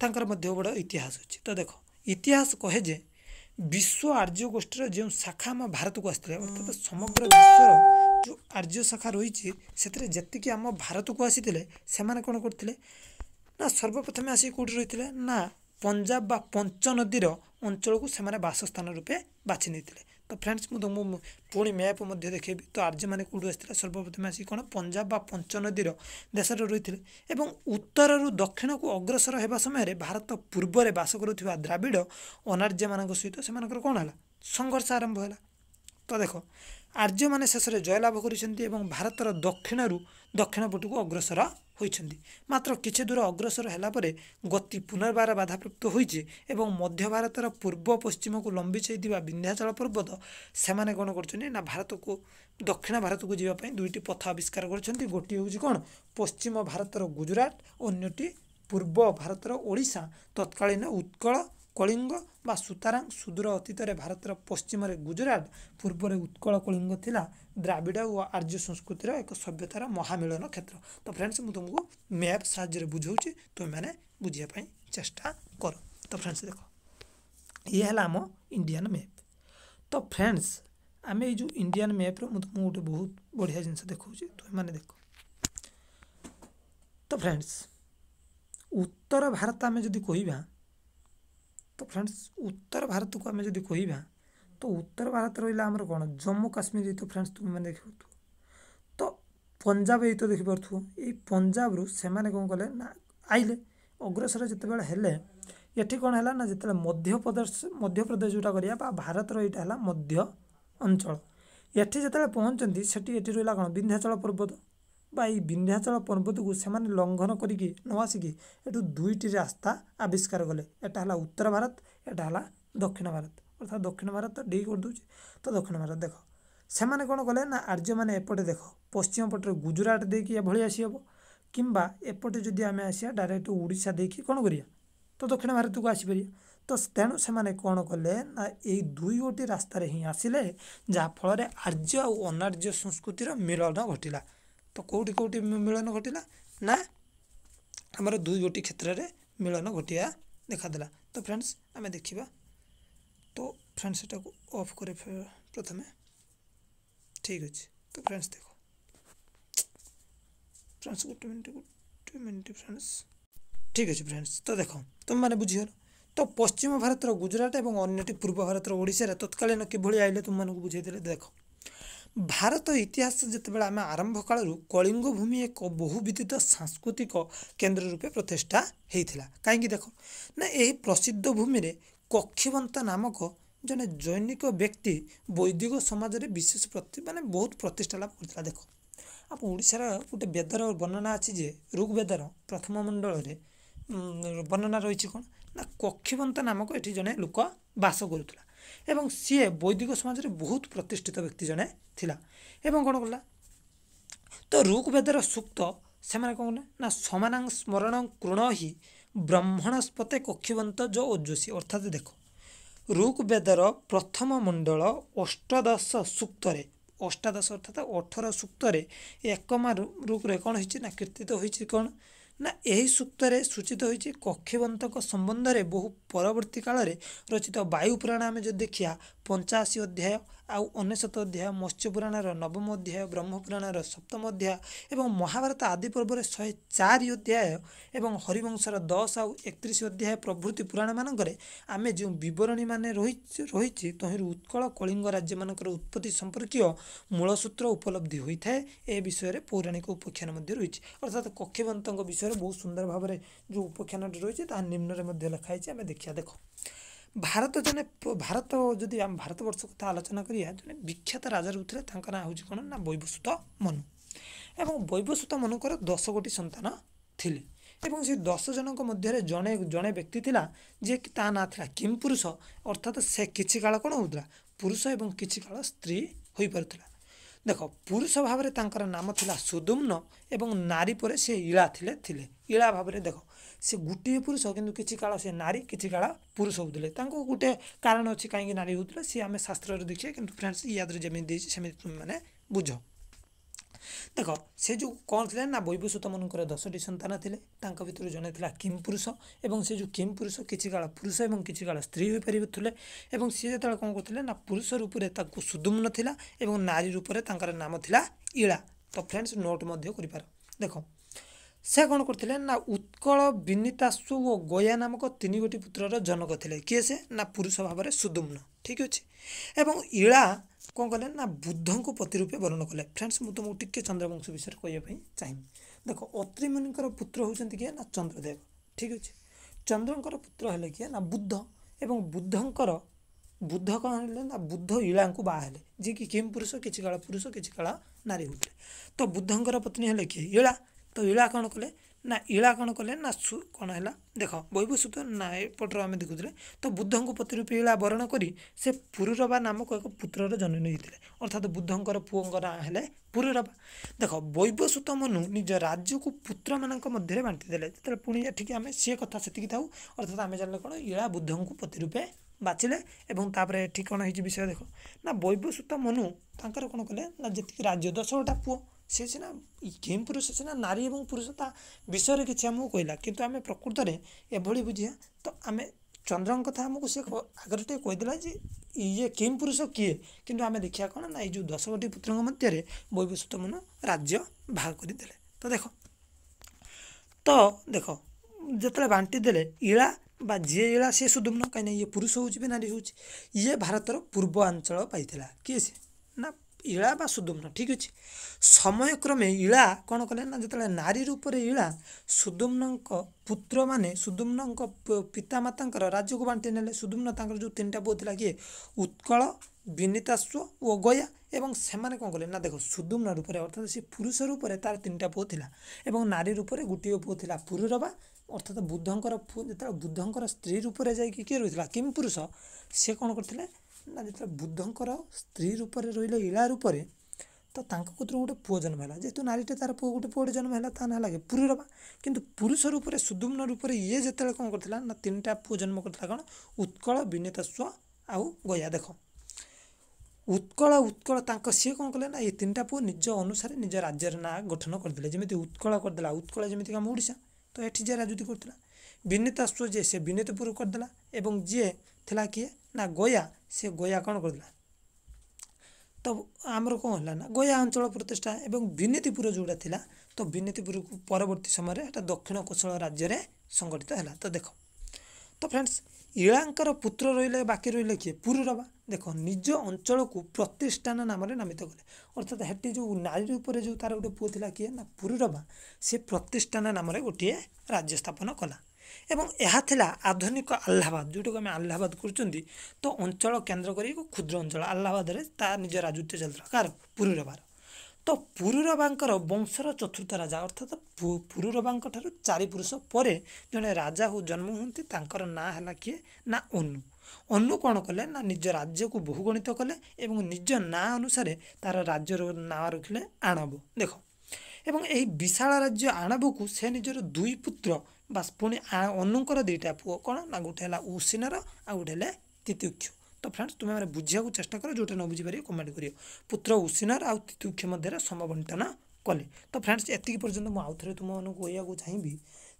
ତାଙ୍କର ମଧ୍ୟ ବଡ଼ ଇତିହାସ ଅଛି ତ ଦେଖ ଇତିହାସ କହେ ଯେ ବିଶ୍ୱ ଆର୍ଯ୍ୟ ଗୋଷ୍ଠୀର ଯେଉଁ ଶାଖା ଆମ ଭାରତକୁ ଆସିଥିଲେ ଅର୍ଥାତ୍ ସମଗ୍ର ବିଶ୍ୱର ଯେଉଁ ଆର୍ଯ୍ୟ ଶାଖା ରହିଛି ସେଥିରେ ଯେତିକି ଆମ ଭାରତକୁ ଆସିଥିଲେ ସେମାନେ କ'ଣ କରିଥିଲେ ନା ସର୍ବପ୍ରଥମେ ଆସିକି କେଉଁଠି ରହିଥିଲେ ନା ପଞ୍ଜାବ ବା ପଞ୍ଚନଦୀର ଅଞ୍ଚଳକୁ ସେମାନେ ବାସସ୍ଥାନ ରୂପେ ବାଛି ନେଇଥିଲେ ତ ଫ୍ରେଣ୍ଡସ୍ ମୁଁ ତୁମକୁ ପୁଣି ମ୍ୟାପ୍ ମଧ୍ୟ ଦେଖେଇବି ତ ଆର୍ଯ୍ୟମାନେ କେଉଁଠୁ ଆସିଥିଲେ ସର୍ବପ୍ରଥମେ ଆସି କ'ଣ ପଞ୍ଜାବ ବା ପଞ୍ଚନଦୀର ଦେଶରେ ରହିଥିଲେ ଏବଂ ଉତ୍ତରରୁ ଦକ୍ଷିଣକୁ ଅଗ୍ରସର ହେବା ସମୟରେ ଭାରତ ପୂର୍ବରେ ବାସ କରୁଥିବା ଦ୍ରାବିଡ଼ ଅନାର୍ଯ୍ୟମାନଙ୍କ ସହିତ ସେମାନଙ୍କର କ'ଣ ହେଲା ସଂଘର୍ଷ ଆରମ୍ଭ ହେଲା ତ ଦେଖ ଆର୍ଯ୍ୟମାନେ ଶେଷରେ ଜୟଲାଭ କରିଛନ୍ତି ଏବଂ ଭାରତର ଦକ୍ଷିଣରୁ ଦକ୍ଷିଣ ପଟକୁ ଅଗ୍ରସର ହୋଇଛନ୍ତି ମାତ୍ର କିଛି ଦୂର ଅଗ୍ରସର ହେଲା ପରେ ଗତି ପୁନର୍ବାର ବାଧାପ୍ରାପ୍ତ ହୋଇଛି ଏବଂ ମଧ୍ୟ ଭାରତର ପୂର୍ବ ପଶ୍ଚିମକୁ ଲମ୍ବି ଛେଇଥିବା ବିନ୍ଧ୍ୟାଚଳ ପର୍ବତ ସେମାନେ କ'ଣ କରୁଛନ୍ତି ନା ଭାରତକୁ ଦକ୍ଷିଣ ଭାରତକୁ ଯିବା ପାଇଁ ଦୁଇଟି ପଥ ଆବିଷ୍କାର କରିଛନ୍ତି ଗୋଟିଏ ହେଉଛି କ'ଣ ପଶ୍ଚିମ ଭାରତର ଗୁଜୁରାଟ ଅନ୍ୟଟି ପୂର୍ବ ଭାରତର ଓଡ଼ିଶା ତତ୍କାଳୀନ ଉତ୍କଳ କଳିଙ୍ଗ ବା ସୁତାରାଂ ସୁଦୂର ଅତୀତରେ ଭାରତର ପଶ୍ଚିମରେ ଗୁଜରାଟ ପୂର୍ବରେ ଉତ୍କଳ କଳିଙ୍ଗ ଥିଲା ଦ୍ରାବିଡ଼ ଓ ଆର୍ଯ୍ୟ ସଂସ୍କୃତିର ଏକ ସଭ୍ୟତାର ମହାମିଳନ କ୍ଷେତ୍ର ତ ଫ୍ରେଣ୍ଡସ୍ ମୁଁ ତୁମକୁ ମ୍ୟାପ୍ ସାହାଯ୍ୟରେ ବୁଝାଉଛି ତୁମେମାନେ ବୁଝିବା ପାଇଁ ଚେଷ୍ଟା କର ତ ଫ୍ରେଣ୍ଡସ୍ ଦେଖ ଇଏ ହେଲା ଆମ ଇଣ୍ଡିଆନ୍ ମ୍ୟାପ୍ ତ ଫ୍ରେଣ୍ଡସ୍ ଆମେ ଏଇ ଯେଉଁ ଇଣ୍ଡିଆନ୍ ମ୍ୟାପ୍ର ମୁଁ ତୁମକୁ ଗୋଟେ ବହୁତ ବଢ଼ିଆ ଜିନିଷ ଦେଖାଉଛି ତୁମେମାନେ ଦେଖ ତ ଫ୍ରେଣ୍ଡସ୍ ଉତ୍ତର ଭାରତ ଆମେ ଯଦି କହିବା ତ ଫ୍ରେଣ୍ଡସ୍ ଉତ୍ତର ଭାରତକୁ ଆମେ ଯଦି କହିବା ତ ଉତ୍ତର ଭାରତ ରହିଲା ଆମର କ'ଣ ଜମ୍ମୁ କାଶ୍ମୀର ଏଇ ତ ଫ୍ରେଣ୍ଡସ୍ ତୁମେମାନେ ଦେଖିପାରୁଥିବ ତ ପଞ୍ଜାବ ଏଇ ତ ଦେଖିପାରୁଥିବ ଏଇ ପଞ୍ଜାବରୁ ସେମାନେ କ'ଣ କଲେ ନା ଆଇଲେ ଅଗ୍ରସର ଯେତେବେଳେ ହେଲେ ଏଠି କ'ଣ ହେଲା ନା ଯେତେବେଳେ ମଧ୍ୟପ୍ରଦେଶ ମଧ୍ୟପ୍ରଦେଶ ଯେଉଁଟା କରିବା ବା ଭାରତର ଏଇଟା ହେଲା ମଧ୍ୟ ଅଞ୍ଚଳ ଏଠି ଯେତେବେଳେ ପହଞ୍ଚନ୍ତି ସେଠି ଏଠି ରହିଲା କ'ଣ ବିନ୍ଧ୍ୟାଚଳ ପର୍ବତ ବା ଏଇ ବିନ୍ଧ୍ୟାଚଳ ପର୍ବତକୁ ସେମାନେ ଲଙ୍ଘନ କରିକି ନ ଆସିକି ଏଠୁ ଦୁଇଟି ରାସ୍ତା ଆବିଷ୍କାର କଲେ ଏଟା ହେଲା ଉତ୍ତର ଭାରତ ଏଟା ହେଲା ଦକ୍ଷିଣ ଭାରତ ଅର୍ଥାৎ ଦକ୍ଷିଣ ଭାରତ ଡି କରିଦେଉଛି ତ ଦକ୍ଷିଣ ଭାରତ ଦେଖ ସେମାନେ କ'ଣ କଲେ ନା ଆର୍ଯ୍ୟମାନେ ଏପଟେ ଦେଖ ପଶ୍ଚିମ ପଟରେ ଗୁଜୁରାଟ ଦେଇକି ଏଭଳି ଆସିହେବ କିମ୍ବା ଏପଟେ ଯଦି ଆମେ ଆସିବା ଡାଇରେକ୍ଟ ଓଡ଼ିଶା ଦେଇକି କ'ଣ କରିବା ତ ଦକ୍ଷିଣ ଭାରତକୁ ଆସିପାରିବା ତ ତେଣୁ ସେମାନେ କ'ଣ କଲେ ନା ଏଇ ଦୁଇ ଗୋଟି ରାସ୍ତାରେ ହିଁ ଆସିଲେ ଯାହାଫଳରେ ଆର୍ଯ୍ୟ ଆଉ ଅନାର୍ଯ୍ୟ ସଂସ୍କୃତିର ମିଳନ ଘଟିଲା तो कौटि कौटि मिलन घटला ना आम दुई गोटी क्षेत्र में मिलन घटा देखादे तो फ्रेंड्स आम देखा तो फ्रेंड्स सेटा को ऑफ कर प्रथम ठीक अच्छे तो फ्रेंड्स देखो फ्रेंड्स गोटे मिनट गोटे मिनट फ्रेंड्स ठीक अच्छे फ्रेंड्स तो देख तुम मैंने बुझ तो पश्चिम भारत गुजरात और अंटी पूर्व भारत ओडार तत्कालीन किभली आईले को बुझेदे देख ଭାରତ ଇତିହାସ ଯେତେବେଳେ ଆମେ ଆରମ୍ଭ କାଳରୁ କଳିଙ୍ଗ ଭୂମି ଏକ ବହୁବିଦିତ ସାଂସ୍କୃତିକ କେନ୍ଦ୍ର ରୂପେ ପ୍ରତିଷ୍ଠା ହେଇଥିଲା କାହିଁକି ଦେଖ ନା ଏହି ପ୍ରସିଦ୍ଧ ଭୂମିରେ କକ୍ଷିବନ୍ତା ନାମକ ଜଣେ ଜୈନିକ ବ୍ୟକ୍ତି ବୈଦିକ ସମାଜରେ ବିଶେଷ ପ୍ରତି ମାନେ ବହୁତ ପ୍ରତିଷ୍ଠା ଲାଭ କରିଥିଲା ଦେଖ ଆମ ଓଡ଼ିଶାର ଗୋଟେ ବେଦର ବର୍ଣ୍ଣନା ଅଛି ଯେ ଋଗ୍ବେଦର ପ୍ରଥମ ମଣ୍ଡଳରେ ବର୍ଣ୍ଣନା ରହିଛି କ'ଣ ନା କକ୍ଷିବନ୍ତା ନାମକ ଏଠି ଜଣେ ଲୋକ ବାସ କରୁଥିଲା ଏବଂ ସିଏ ବୈଦିକ ସମାଜରେ ବହୁତ ପ୍ରତିଷ୍ଠିତ ବ୍ୟକ୍ତି ଜଣେ ଥିଲା ଏବଂ କ'ଣ କଲା ତ ଋଗ୍ବେଦର ସୁକ୍ତ ସେମାନେ କ'ଣ କଲେ ନା ସମାନ ସ୍ମରଣ କୃଣ ହିଁ ବ୍ରହ୍ମଣସ୍ପତେ କକ୍ଷବନ୍ତ ଯ ଓଜସୀ ଅର୍ଥାତ୍ ଦେଖ ଋଗ୍ବେଦର ପ୍ରଥମ ମଣ୍ଡଳ ଅଷ୍ଟାଦଶ ସୁକ୍ତରେ ଅଷ୍ଟାଦଶ ଅର୍ଥାତ୍ ଅଠର ସୂକ୍ତରେ ଏକମା ଋଗ୍ରେ କ'ଣ ହୋଇଛି ନା କୀର୍ତ୍ତିତ ହୋଇଛି କ'ଣ ନା ଏହି ସୂକ୍ତରେ ସୂଚିତ ହୋଇଛି କକ୍ଷବନ୍ତଙ୍କ ସମ୍ବନ୍ଧରେ ବହୁ ପରବର୍ତ୍ତୀ କାଳରେ ରଚିତ ବାୟୁ ପୁରାଣ ଆମେ ଯଦି ଦେଖିବା ପଞ୍ଚାଅଶୀ ଅଧ୍ୟାୟ ଆଉ ଅନେଶତ ଅଧ୍ୟାୟ ମତ୍ସ୍ୟ ପୁରାଣର ନବମ ଅଧ୍ୟାୟ ବ୍ରହ୍ମପୁରାଣର ସପ୍ତମ ଅଧ୍ୟାୟ ଏବଂ ମହାଭାରତ ଆଦି ପର୍ବରେ ଶହେ ଚାରି ଅଧ୍ୟାୟ ଏବଂ ହରିବଂଶର ଦଶ ଆଉ ଏକତିରିଶ ଅଧ୍ୟାୟ ପ୍ରଭୃତି ପୁରାଣମାନଙ୍କରେ ଆମେ ଯେଉଁ ବିବରଣୀମାନେ ରହିଛି ରହିଛି ତହିଁରୁ ଉତ୍କଳ କଳିଙ୍ଗ ରାଜ୍ୟମାନଙ୍କର ଉତ୍ପତ୍ତି ସମ୍ପର୍କୀୟ ମୂଳସୂତ୍ର ଉପଲବ୍ଧି ହୋଇଥାଏ ଏ ବିଷୟରେ ପୌରାଣିକ ଉପଖ୍ୟାନ ମଧ୍ୟ ରହିଛି ଅର୍ଥାତ୍ କକ୍ଷବନ୍ତଙ୍କ ବିଷୟରେ ବହୁତ ସୁନ୍ଦର ଭାବରେ ଯେଉଁ ଉପାଖ୍ୟାନଟି ରହିଛି ତାହା ନିମ୍ନରେ ମଧ୍ୟ ଲେଖା ହେଇଛି ଆମେ ଦେଖିବା ଦେଖ ଭାରତ ଜଣେ ଭାରତ ଯଦି ଆମ ଭାରତବର୍ଷ କଥା ଆଲୋଚନା କରିବା ଜଣେ ବିଖ୍ୟାତ ରାଜା ରହୁଥିଲେ ତାଙ୍କ ନାଁ ହେଉଛି କ'ଣ ନା ବୈବସୁତ ମନୁ ଏବଂ ବୈବସୁତ ମନୁଙ୍କର ଦଶ ଗୋଟି ସନ୍ତାନ ଥିଲେ ଏବଂ ସେ ଦଶ ଜଣଙ୍କ ମଧ୍ୟରେ ଜଣେ ଜଣେ ବ୍ୟକ୍ତି ଥିଲା ଯିଏକି ତା ନାଁ ଥିଲା କିମ୍ ପୁରୁଷ ଅର୍ଥାତ୍ ସେ କିଛି କାଳ କ'ଣ ହେଉଥିଲା ପୁରୁଷ ଏବଂ କିଛି କାଳ ସ୍ତ୍ରୀ ହୋଇପାରୁଥିଲା ଦେଖ ପୁରୁଷ ଭାବରେ ତାଙ୍କର ନାମ ଥିଲା ସୁଦୁମ୍ନ ଏବଂ ନାରୀ ପରେ ସେ ଇଳା ଥିଲେ ଥିଲେ ଇଳା ଭାବରେ ଦେଖ ସେ ଗୋଟିଏ ପୁରୁଷ କିନ୍ତୁ କିଛି କାଳ ସେ ନାରୀ କିଛି କାଳ ପୁରୁଷ ହେଉଥିଲେ ତାଙ୍କୁ ଗୋଟେ କାରଣ ଅଛି କାହିଁକି ନାରୀ ହେଉଥିଲେ ସିଏ ଆମେ ଶାସ୍ତ୍ରରେ ଦେଖିବା କିନ୍ତୁ ଫ୍ରେଣ୍ଡସ୍ ୟାଦରେ ଯେମିତି ଦେଇଛି ସେମିତି ତୁମେମାନେ ବୁଝ ଦେଖ ସେ ଯେଉଁ କ'ଣ ଥିଲେ ନା ବୈବସୁତମାନଙ୍କର ଦଶଟି ସନ୍ତାନ ଥିଲେ ତାଙ୍କ ଭିତରୁ ଜଣେ ଥିଲା କିମ୍ ପୁରୁଷ ଏବଂ ସେ ଯେଉଁ କିମ୍ ପୁରୁଷ କିଛି କାଳ ପୁରୁଷ ଏବଂ କିଛି କାଳ ସ୍ତ୍ରୀ ହୋଇପାରିଥିଲେ ଏବଂ ସିଏ ଯେତେବେଳେ କ'ଣ କରୁଥିଲେ ନା ପୁରୁଷ ରୂପରେ ତାକୁ ସୁଦୁମ୍ନ ଥିଲା ଏବଂ ନାରୀ ରୂପରେ ତାଙ୍କର ନାମ ଥିଲା ଇଳା ତ ଫ୍ରେଣ୍ଡସ୍ ନୋଟ୍ ମଧ୍ୟ କରିପାର ଦେଖ ସେ କ'ଣ କରିଥିଲେ ନା ଉତ୍କଳ ବିନୀତାଶୁ ଓ ଗୟା ନାମକ ତିନି ଗୋଟି ପୁତ୍ରର ଜନକ ଥିଲେ କିଏ ସେ ନା ପୁରୁଷ ଭାବରେ ସୁଦୁମ୍ନ ଠିକ୍ ଅଛି ଏବଂ ଇଳା କ'ଣ କଲେ ନା ବୁଦ୍ଧଙ୍କୁ ପତି ରୂପେ ବର୍ଣ୍ଣ କଲେ ଫ୍ରେଣ୍ଡସ୍ ମୁଁ ତୁମକୁ ଟିକିଏ ଚନ୍ଦ୍ରବଂଶ ବିଷୟରେ କହିବା ପାଇଁ ଚାହିଁବି ଦେଖ ଅତ୍ରିମୁନିଙ୍କର ପୁତ୍ର ହେଉଛନ୍ତି କିଏ ନା ଚନ୍ଦ୍ରଦେବ ଠିକ୍ ଅଛି ଚନ୍ଦ୍ରଙ୍କର ପୁତ୍ର ହେଲେ କିଏ ନା ବୁଦ୍ଧ ଏବଂ ବୁଦ୍ଧଙ୍କର ବୁଦ୍ଧ କ'ଣ ହେଲେ ନା ବୁଦ୍ଧ ଇଳାଙ୍କୁ ବାହା ହେଲେ ଯିଏକି କେମ୍ ପୁରୁଷ କିଛି କାଳ ପୁରୁଷ କିଛି କାଳ ନାରୀ ହେଉଥିଲେ ତ ବୁଦ୍ଧଙ୍କର ପତ୍ନୀ ହେଲେ କିଏ ଇଳା ତ ଇଳା କ'ଣ କଲେ ନା ଇଳା କ'ଣ କଲେ ନା ସୁ କ'ଣ ହେଲା ଦେଖ ବୈବସୂତ ନା ଏପଟର ଆମେ ଦେଖୁଥିଲେ ତ ବୁଦ୍ଧଙ୍କୁ ପ୍ରତିରୂପୀ ଇଳା ବରଣ କରି ସେ ପୁରୁରବା ନାମକ ଏକ ପୁତ୍ରର ଜନ୍ମ ନେଇଥିଲେ ଅର୍ଥାତ୍ ବୁଦ୍ଧଙ୍କର ପୁଅଙ୍କ ନାଁ ହେଲେ ପୁରୁରବା ଦେଖ ବୈବସୂତ ମନୁ ନିଜ ରାଜ୍ୟକୁ ପୁତ୍ରମାନଙ୍କ ମଧ୍ୟରେ ବାଣ୍ଟିଦେଲେ ଯେତେବେଳେ ପୁଣି ଏଠିକି ଆମେ ସେ କଥା ସେତିକି ଥାଉ ଅର୍ଥାତ୍ ଆମେ ଜାଣିଲେ କ'ଣ ଇଳା ବୁଦ୍ଧଙ୍କୁ ପ୍ରତିରୂପେ ବାଛିଲେ ଏବଂ ତାପରେ ଏଠି କ'ଣ ହେଇଛି ବିଷୟ ଦେଖ ନା ବୈବସୂତ ମନୁ ତାଙ୍କର କ'ଣ କଲେ ନା ଯେତିକି ରାଜ୍ୟ ଦଶ ଗୋଟା ପୁଅ ସେ ସିନା କେଉଁ ପୁରୁଷ ସିନା ନାରୀ ଏବଂ ପୁରୁଷ ତା ବିଷୟରେ କିଛି ଆମକୁ କହିଲା କିନ୍ତୁ ଆମେ ପ୍ରକୃତରେ ଏଭଳି ବୁଝିବା ତ ଆମେ ଚନ୍ଦ୍ରଙ୍କ କଥା ଆମକୁ ସେ ଆଗରେ ଟିକେ କହିଦେଲା ଯେ ଇଏ କେଉଁ ପୁରୁଷ କିଏ କିନ୍ତୁ ଆମେ ଦେଖିବା କ'ଣ ନା ଏଇ ଯେଉଁ ଦଶବଟି ପୁତ୍ରଙ୍କ ମଧ୍ୟରେ ବୈବସୁତ ମନ ରାଜ୍ୟ ଭାଗ କରିଦେଲେ ତ ଦେଖ ତ ଦେଖ ଯେତେବେଳେ ବାଣ୍ଟି ଦେଲେ ଇଳା ବା ଯିଏ ଇଳା ସିଏ ସୁଦୁମ୍ନ କାହିଁକିନା ଇଏ ପୁରୁଷ ହେଉଛି ବି ନାରୀ ହେଉଛି ଇଏ ଭାରତର ପୂର୍ବ ଅଞ୍ଚଳ ପାଇଥିଲା କିଏ ସେ ଇଳା ବା ସୁଦୁମ୍ନ ଠିକ୍ ଅଛି ସମୟକ୍ରମେ ଇଳା କ'ଣ କଲେ ନା ଯେତେବେଳେ ନାରୀ ରୂପରେ ଇଳା ସୁଦୁମ୍ନଙ୍କ ପୁତ୍ରମାନେ ସୁଦୁମ୍ନଙ୍କ ପିତାମାତାଙ୍କର ରାଜ୍ୟକୁ ବାଣ୍ଟି ନେଲେ ସୁଦୁମ୍ନ ତାଙ୍କର ଯେଉଁ ତିନିଟା ପୁଅ ଥିଲା କିଏ ଉତ୍କଳ ବିନୀତାଶ୍ୱ ଓ ଗୟା ଏବଂ ସେମାନେ କ'ଣ କଲେ ନା ଦେଖ ସୁଦୁମ୍ନ ରୂପରେ ଅର୍ଥାତ୍ ସେ ପୁରୁଷ ରୂପରେ ତା'ର ତିନିଟା ପୁଅ ଥିଲା ଏବଂ ନାରୀ ରୂପରେ ଗୋଟିଏ ପୁଅ ଥିଲା ପୁରୁର ବା ଅର୍ଥାତ୍ ବୁଦ୍ଧଙ୍କର ପୁଅ ଯେତେବେଳେ ବୁଦ୍ଧଙ୍କର ସ୍ତ୍ରୀ ରୂପରେ ଯାଇକି କିଏ ରହିଥିଲା କିମ୍ ପୁରୁଷ ସେ କ'ଣ କରିଥିଲେ ନା ଯେତେବେଳେ ବୁଦ୍ଧଙ୍କର ସ୍ତ୍ରୀ ରୂପରେ ରହିଲେ ଇଳା ରୂପରେ ତ ତାଙ୍କ କତିରୁ ଗୋଟେ ପୁଅ ଜନ୍ମ ହେଲା ଯେହେତୁ ନାରୀଟେ ତାର ପୁଅ ଗୋଟେ ପୁଅଟେ ଜନ୍ମ ହେଲା ତା ନାଁ ଲାଗେ ପୁରୀରବା କିନ୍ତୁ ପୁରୁଷ ରୂପରେ ସୁଦୁମ୍ନ ରୂପରେ ଇଏ ଯେତେବେଳେ କ'ଣ କରିଥିଲା ନା ତିନିଟା ପୁଅ ଜନ୍ମ କରିଥିଲା କ'ଣ ଉତ୍କଳ ବିନେତା ସ୍ୱ ଆଉ ଗୟା ଦେଖ ଉତ୍କଳ ଉତ୍କଳ ତାଙ୍କ ସିଏ କ'ଣ କଲେ ନା ଏ ତିନିଟା ପୁଅ ନିଜ ଅନୁସାରେ ନିଜ ରାଜ୍ୟର ନାଁ ଗଠନ କରିଦେଲେ ଯେମିତି ଉତ୍କଳ କରିଦେଲା ଉତ୍କଳ ଯେମିତିକି ଆମ ଓଡ଼ିଶା ତ ଏଠି ଯିଏ ରାଜୁତି କରୁଥିଲା ବିନୀତ ଆସୁଛ ଯେ ସେ ବିନୀତପୁର କରିଦେଲା ଏବଂ ଯିଏ ଥିଲା କିଏ ନା ଗୟା ସେ ଗୟା କ'ଣ କରିଦେଲା ତ ଆମର କ'ଣ ହେଲା ନା ଗୟା ଅଞ୍ଚଳ ପ୍ରତିଷ୍ଠା ଏବଂ ବିନୀତିପୁର ଯେଉଁଟା ଥିଲା ତ ବିନୀତିପୁରକୁ ପରବର୍ତ୍ତୀ ସମୟରେ ସେଟା ଦକ୍ଷିଣ କୋଶଳ ରାଜ୍ୟରେ ସଂଗଠିତ ହେଲା ତ ଦେଖ ତ ଫ୍ରେଣ୍ଡସ୍ ଇଳାଙ୍କର ପୁତ୍ର ରହିଲେ ବାକି ରହିଲେ କିଏ ପୁରୀର ବା ଦେଖ ନିଜ ଅଞ୍ଚଳକୁ ପ୍ରତିଷ୍ଠାନ ନାମରେ ନାମିତ କଲେ ଅର୍ଥାତ୍ ହେଟି ଯେଉଁ ନାରୀ ଉପରେ ଯେଉଁ ତା'ର ଗୋଟେ ପୁଅ ଥିଲା କିଏ ନା ପୁରୀର ବା ସେ ପ୍ରତିଷ୍ଠାନ ନାମରେ ଗୋଟିଏ ରାଜ୍ୟ ସ୍ଥାପନ କଲା ଏବଂ ଏହା ଥିଲା ଆଧୁନିକ ଆହ୍ଲାବାଦ ଯେଉଁଟାକୁ ଆମେ ଆହ୍ଲାବାଦ କରୁଛନ୍ତି ତ ଅଞ୍ଚଳ କେନ୍ଦ୍ର କରି ଏକ କ୍ଷୁଦ୍ର ଅଞ୍ଚଳ ଆହ୍ଲାବାଦରେ ତା ନିଜ ରାଜୁତ୍ୟ ଚାଲିଥିଲା କାହାର ପୁରୀରବାର ତ ପୁରୀରବାଙ୍କର ବଂଶର ଚତୁର୍ଥ ରାଜା ଅର୍ଥାତ୍ ପୁରୀରବାଙ୍କ ଠାରୁ ଚାରି ପୁରୁଷ ପରେ ଜଣେ ରାଜା ହଉ ଜନ୍ମ ହୁଅନ୍ତି ତାଙ୍କର ନାଁ ହେଲା କିଏ ନା ଅନୁ ଅନୁ କ'ଣ କଲେ ନା ନିଜ ରାଜ୍ୟକୁ ବହୁଗଣିତ କଲେ ଏବଂ ନିଜ ନାଁ ଅନୁସାରେ ତା'ର ରାଜ୍ୟର ନାଁ ରଖିଲେ ଆଣବ ଦେଖ ଏବଂ ଏହି ବିଶାଳ ରାଜ୍ୟ ଆଣବକୁ ସେ ନିଜର ଦୁଇ ପୁତ୍ର ବାସ୍ ପୁଣି ଅନୁଙ୍କର ଦୁଇଟା ପୁଅ କ'ଣ ନା ଗୋଟେ ହେଲା ଉସିନର ଆଉ ଗୋଟେ ହେଲେ ତିତୁକ୍ଷ ତ ଫ୍ରେଣ୍ଡସ୍ ତୁମେ ମାନେ ବୁଝିବାକୁ ଚେଷ୍ଟା କର ଯେଉଁଟା ନ ବୁଝିପାରିବ କମେଣ୍ଟ କରିବ ପୁତ୍ର ଉସିନର ଆଉ ତିତୁକ୍ଷ ମଧ୍ୟରେ ସମବଣ୍ଟନ କଲେ ତ ଫ୍ରେଣ୍ଡସ୍ ଏତିକି ପର୍ଯ୍ୟନ୍ତ ମୁଁ ଆଉ ଥରେ ତୁମମାନଙ୍କୁ କହିବାକୁ ଚାହିଁବି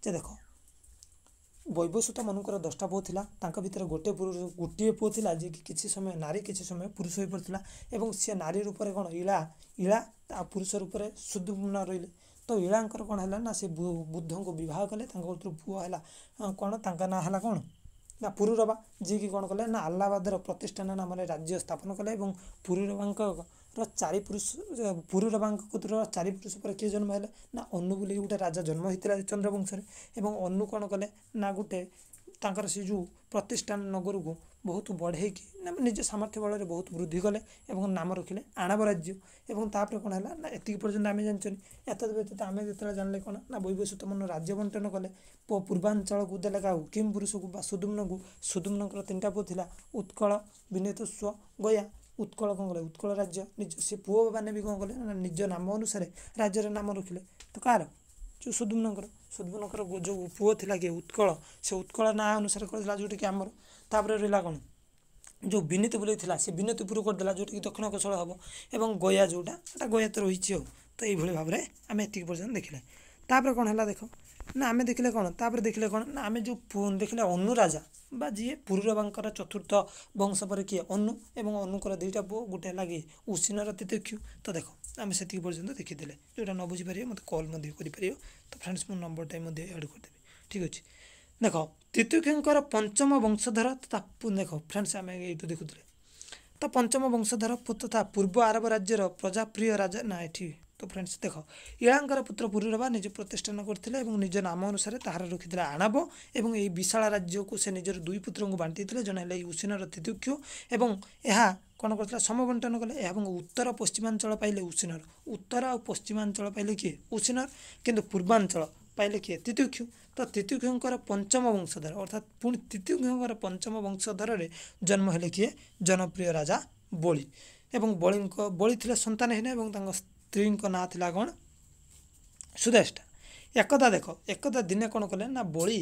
ଯେ ଦେଖ ବୈବସୁତମାନଙ୍କର ଦଶଟା ପୁଅ ଥିଲା ତାଙ୍କ ଭିତରେ ଗୋଟେ ପୁରୁଷ ଗୋଟିଏ ପୁଅ ଥିଲା ଯିଏକି କିଛି ସମୟ ନାରୀ କିଛି ସମୟ ପୁରୁଷ ହୋଇପାରୁଥିଲା ଏବଂ ସେ ନାରୀ ରୂପରେ କ'ଣ ଇଳା ଇଳା ଆଉ ପୁରୁଷ ରୂପରେ ଶୁଦ୍ଧ ରହିଲେ ତ ଇଳାଙ୍କର କ'ଣ ହେଲା ନା ସେ ବୁଦ୍ଧଙ୍କୁ ବିବାହ କଲେ ତାଙ୍କ କତୁରୁ ପୁଅ ହେଲା କ'ଣ ତାଙ୍କ ନାଁ ହେଲା କ'ଣ ନା ପୁରୁରବା ଯିଏକି କ'ଣ କଲେ ନା ଆହ୍ଲାବାଦର ପ୍ରତିଷ୍ଠାନ ନାମରେ ରାଜ୍ୟ ସ୍ଥାପନ କଲେ ଏବଂ ପୁରୁରବାଙ୍କର ଚାରି ପୁରୁଷ ପୁରୁରବାଙ୍କ କତୁର ଚାରି ପୁରୁଷ ପରେ କିଏ ଜନ୍ମ ହେଲେ ନା ଅନୁ ବୋଲିକି ଗୋଟେ ରାଜା ଜନ୍ମ ହେଇଥିଲା ଚନ୍ଦ୍ରବଂଶରେ ଏବଂ ଅନୁ କ'ଣ କଲେ ନା ଗୋଟେ ତାଙ୍କର ସେ ଯେଉଁ ପ୍ରତିଷ୍ଠାନ ନଗରକୁ ବହୁତ ବଢ଼େଇକି ନିଜ ସାମର୍ଥ୍ୟ ବଳରେ ବହୁତ ବୃଦ୍ଧି କଲେ ଏବଂ ନାମ ରଖିଲେ ଆଣବ ରାଜ୍ୟ ଏବଂ ତାପରେ କ'ଣ ହେଲା ନା ଏତିକି ପର୍ଯ୍ୟନ୍ତ ଆମେ ଜାଣିଛନ୍ତି ଏତଦ୍ ବ୍ୟତୀତ ଆମେ ଯେତେବେଳେ ଜାଣିଲେ କ'ଣ ନା ବୈବସ୍ୱତମନ ରାଜ୍ୟ ବଣ୍ଟନ କଲେ ପୂର୍ବାଞ୍ଚଳକୁ ଦେଲେ କାହାକୁ କିମ୍ ପୁରୁଷକୁ ବା ସୁଦୁମ୍ନକୁ ସୁଦୁମ୍ନଙ୍କର ତିନିଟା ପୁଅ ଥିଲା ଉତ୍କଳ ବିନେତସ୍ୱ ଗୟା ଉତ୍କଳ କ'ଣ କଲେ ଉତ୍କଳ ରାଜ୍ୟ ନିଜ ସେ ପୁଅ ମାନେ ବି କ'ଣ କଲେ ନା ନିଜ ନାମ ଅନୁସାରେ ରାଜ୍ୟର ନାମ ରଖିଲେ ତ କାହାର ଯେଉଁ ସୁଦୁମ୍ନଙ୍କର ସୁଦୁମ୍ନଙ୍କର ଯେଉଁ ପୁଅ ଥିଲା କି ଉତ୍କଳ ସେ ଉତ୍କଳ ନାଁ ଅନୁସାରେ କରିଥିଲା ଯେଉଁଟାକି ଆମର ତାପରେ ରହିଲା କ'ଣ ଯେଉଁ ବିନତି ବିନୀତିପୁରୀ ଥିଲା ସେ ବିନୀତିପୁର କରିଦେଲା ଯେଉଁଟାକି ଦକ୍ଷିଣ କୋଶଳ ହେବ ଏବଂ ଗୟା ଯେଉଁଟା ସେଇଟା ଗୟା ତ ରହିଛି ଆଉ ତ ଏଇଭଳି ଭାବରେ ଆମେ ଏତିକି ପର୍ଯ୍ୟନ୍ତ ଦେଖିଲେ ତାପରେ କ'ଣ ହେଲା ଦେଖ ନା ଆମେ ଦେଖିଲେ କ'ଣ ତାପରେ ଦେଖିଲେ କ'ଣ ନା ଆମେ ଯେଉଁ ଦେଖିଲେ ଅନୁ ରାଜା ବା ଯିଏ ପୁରୁରବାଙ୍କର ଚତୁର୍ଥ ବଂଶ ପରେ କିଏ ଅନୁ ଏବଂ ଅନୁଙ୍କର ଦୁଇଟା ପୁଅ ଗୋଟେ ହେଲା କି ଉସିନର ତିତୀକ୍ଷୁ ତ ଦେଖ ଆମେ ସେତିକି ପର୍ଯ୍ୟନ୍ତ ଦେଖିଦେଲେ ଯେଉଁଟା ନ ବୁଝିପାରିବେ ମୋତେ କଲ୍ ମଧ୍ୟ କରିପାରିବ ତ ଫ୍ରେଣ୍ଡସ୍ ମୁଁ ନମ୍ବରଟା ମଧ୍ୟ ଆଡ଼୍ କରିଦେବି ଠିକ୍ ଅଛି ଦେଖ ତ୍ରିତୁକ୍ଷଙ୍କର ପଞ୍ଚମ ବଂଶଧର ତଥା ଦେଖ ଫ୍ରେଣ୍ଡସ୍ ଆମେ ଏଇଠୁ ଦେଖୁଥିଲେ ତ ପଞ୍ଚମ ବଂଶଧର ତଥା ପୂର୍ବ ଆରବ ରାଜ୍ୟର ପ୍ରଜାପ୍ରିୟ ରାଜା ନା ଏଠି ତ ଫ୍ରେଣ୍ଡସ୍ ଦେଖ ଇଳାଙ୍କର ପୁତ୍ର ପୁରୀ ରବା ନିଜେ ପ୍ରତିଷ୍ଠାନ କରିଥିଲେ ଏବଂ ନିଜ ନାମ ଅନୁସାରେ ତାହାର ରଖିଥିଲେ ଆଣବ ଏବଂ ଏହି ବିଶାଳ ରାଜ୍ୟକୁ ସେ ନିଜର ଦୁଇ ପୁତ୍ରଙ୍କୁ ବାଣ୍ଟିଥିଲେ ଜଣେ ହେଲେ ଉସିନର ତିତୁକ୍ଷୁ ଏବଂ ଏହା କ'ଣ କରିଥିଲା ସମବଣ୍ଟନ କଲେ ଏବଂ ଉତ୍ତର ପଶ୍ଚିମାଞ୍ଚଳ ପାଇଲେ ଉସିନର ଉତ୍ତର ଆଉ ପଶ୍ଚିମାଞ୍ଚଳ ପାଇଲେ କିଏ ଉସିନର କିନ୍ତୁ ପୂର୍ବାଞ୍ଚଳ ପାଇଲେ କିଏ ତିତୁକ୍ଷୁ ତ ତିତୁକ୍ଷୁଙ୍କର ପଞ୍ଚମ ବଂଶଧର ଅର୍ଥାତ୍ ପୁଣି ତିତୁକ୍ଷୁଙ୍କର ପଞ୍ଚମ ବଂଶଧରରେ ଜନ୍ମ ହେଲେ କିଏ ଜନପ୍ରିୟ ରାଜା ବଳି ଏବଂ ବଳିଙ୍କ ବଳି ଥିଲେ ସନ୍ତାନହୀନ ଏବଂ ତାଙ୍କ ସ୍ତ୍ରୀଙ୍କ ନାଁ ଥିଲା କ'ଣ ସୁଦେଷ୍ଟା ଏକଦା ଦେଖ ଏକଦା ଦିନେ କ'ଣ କଲେ ନା ବଳି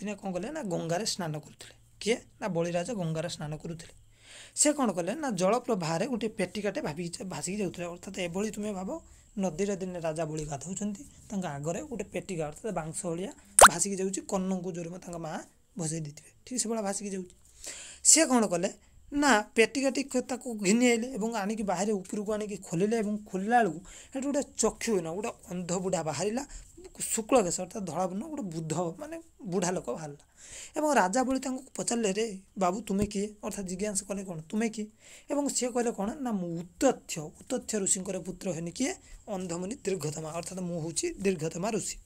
ଦିନେ କ'ଣ କଲେ ନା ଗଙ୍ଗାରେ ସ୍ନାନ କରୁଥିଲେ କିଏ ନା ବଳି ରାଜା ଗଙ୍ଗାରେ ସ୍ନାନ କରୁଥିଲେ ସେ କ'ଣ କଲେ ନା ଜଳପ୍ରବାହରେ ଗୋଟିଏ ପେଟିକାଟେ ଭାବିକି ଭାସିକି ଯାଉଥିଲେ ଅର୍ଥାତ୍ ଏଭଳି ତୁମେ ଭାବ ନଦୀରେ ଦିନେ ରାଜା ବଳି ଗାଧଉଛନ୍ତି ତାଙ୍କ ଆଗରେ ଗୋଟେ ପେଟିକା ଅର୍ଥାତ୍ ବାଂଶ ଭଳିଆ ଭାସିକି ଯାଉଛି କନ୍ନଙ୍କୁ ଜୋରମା ତାଙ୍କ ମାଆ ଭସେଇ ଦେଇଥିବେ ଠିକ୍ ସେଭଳିଆ ଭାସିକି ଯାଉଛି ସେ କ'ଣ କଲେ ନା ପେଟିକାଟି ତାକୁ ଘିନି ଆଇଲେ ଏବଂ ଆଣିକି ବାହାରେ ଉପରକୁ ଆଣିକି ଖୋଲିଲେ ଏବଂ ଖୋଲିଲା ବେଳକୁ ସେଠି ଗୋଟେ ଚକ୍ଷୁହୀନ ଗୋଟେ ଅନ୍ଧ ବୁଢ଼ା ବାହାରିଲା ଶୁକ୍ଳ କେଶ ଅର୍ଥାତ ଧଳାବର୍ଣ୍ଣ ଗୋଟେ ବୁଦ୍ଧ ମାନେ ବୁଢ଼ା ଲୋକ ବାହାରିଲା ଏବଂ ରାଜା ଭଳି ତାଙ୍କୁ ପଚାରିଲେ ରେ ବାବୁ ତୁମେ କିଏ ଅର୍ଥାତ୍ ଜିଜ୍ଞାସା କଲେ କ'ଣ ତୁମେ କିଏ ଏବଂ ସିଏ କହିଲେ କ'ଣ ନା ମୁଁ ଉତ୍ତଥ୍ୟ ଉତ୍ତଥ୍ୟ ଋଷିଙ୍କର ପୁତ୍ର ହେନି କିଏ ଅନ୍ଧମୁନି ଦୀର୍ଘତମା ଅର୍ଥାତ୍ ମୁଁ ହେଉଛି ଦୀର୍ଘତମା ଋଷି